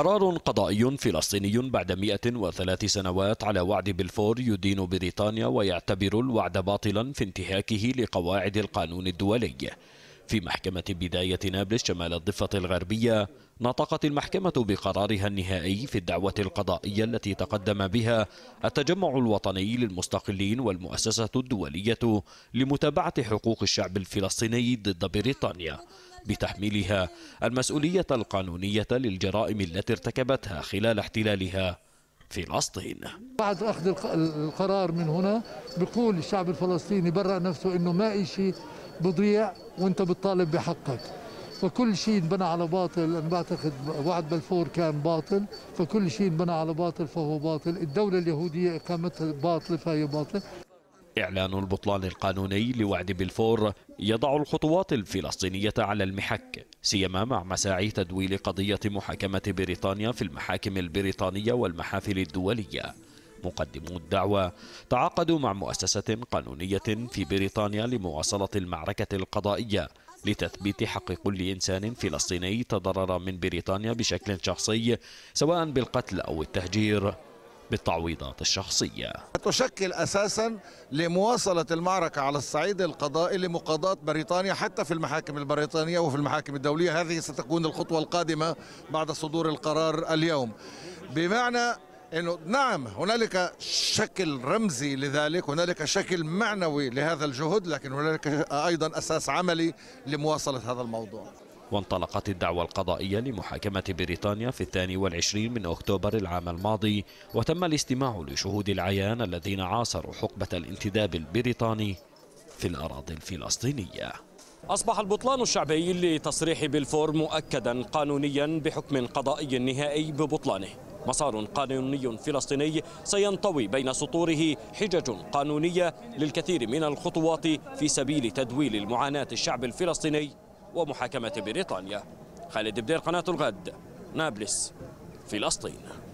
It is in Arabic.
قرار قضائي فلسطيني بعد 103 سنوات على وعد بلفور يدين بريطانيا ويعتبر الوعد باطلا في انتهاكه لقواعد القانون الدولي في محكمة بداية نابلس شمال الضفة الغربية نطقت المحكمة بقرارها النهائي في الدعوة القضائية التي تقدم بها التجمع الوطني للمستقلين والمؤسسة الدولية لمتابعة حقوق الشعب الفلسطيني ضد بريطانيا بتحميلها المسؤولية القانونية للجرائم التي ارتكبتها خلال احتلالها فلسطين بعد أخذ القرار من هنا بقول الشعب الفلسطيني برأ نفسه أنه ما شيء بضيع وانت بتطالب بحقك فكل شيء انبنى على باطل انا بعتقد وعد بلفور كان باطل فكل شيء انبنى على باطل فهو باطل الدوله اليهوديه اقامتها باطله فهي باطله إعلان البطلان القانوني لوعد بلفور يضع الخطوات الفلسطينية على المحك سيما مع مساعي تدويل قضية محاكمة بريطانيا في المحاكم البريطانية والمحافل الدولية مقدمو الدعوة تعاقدوا مع مؤسسة قانونية في بريطانيا لمواصلة المعركة القضائية لتثبيت حق كل إنسان فلسطيني تضرر من بريطانيا بشكل شخصي سواء بالقتل أو التهجير بالتعويضات الشخصية تشكل أساسا لمواصلة المعركة على الصعيد القضائي لمقاضاة بريطانيا حتى في المحاكم البريطانية وفي المحاكم الدولية هذه ستكون الخطوة القادمة بعد صدور القرار اليوم بمعنى انه نعم هنالك شكل رمزي لذلك هنالك شكل معنوي لهذا الجهد لكن هنالك ايضا اساس عملي لمواصله هذا الموضوع وانطلقت الدعوة القضائية لمحاكمة بريطانيا في الثاني والعشرين من أكتوبر العام الماضي وتم الاستماع لشهود العيان الذين عاصروا حقبة الانتداب البريطاني في الأراضي الفلسطينية أصبح البطلان الشعبي لتصريح بلفور مؤكدا قانونيا بحكم قضائي نهائي ببطلانه مسار قانوني فلسطيني سينطوي بين سطوره حجج قانونية للكثير من الخطوات في سبيل تدويل المعاناة الشعب الفلسطيني ومحاكمة بريطانيا خالد بدير قناة الغد نابلس فلسطين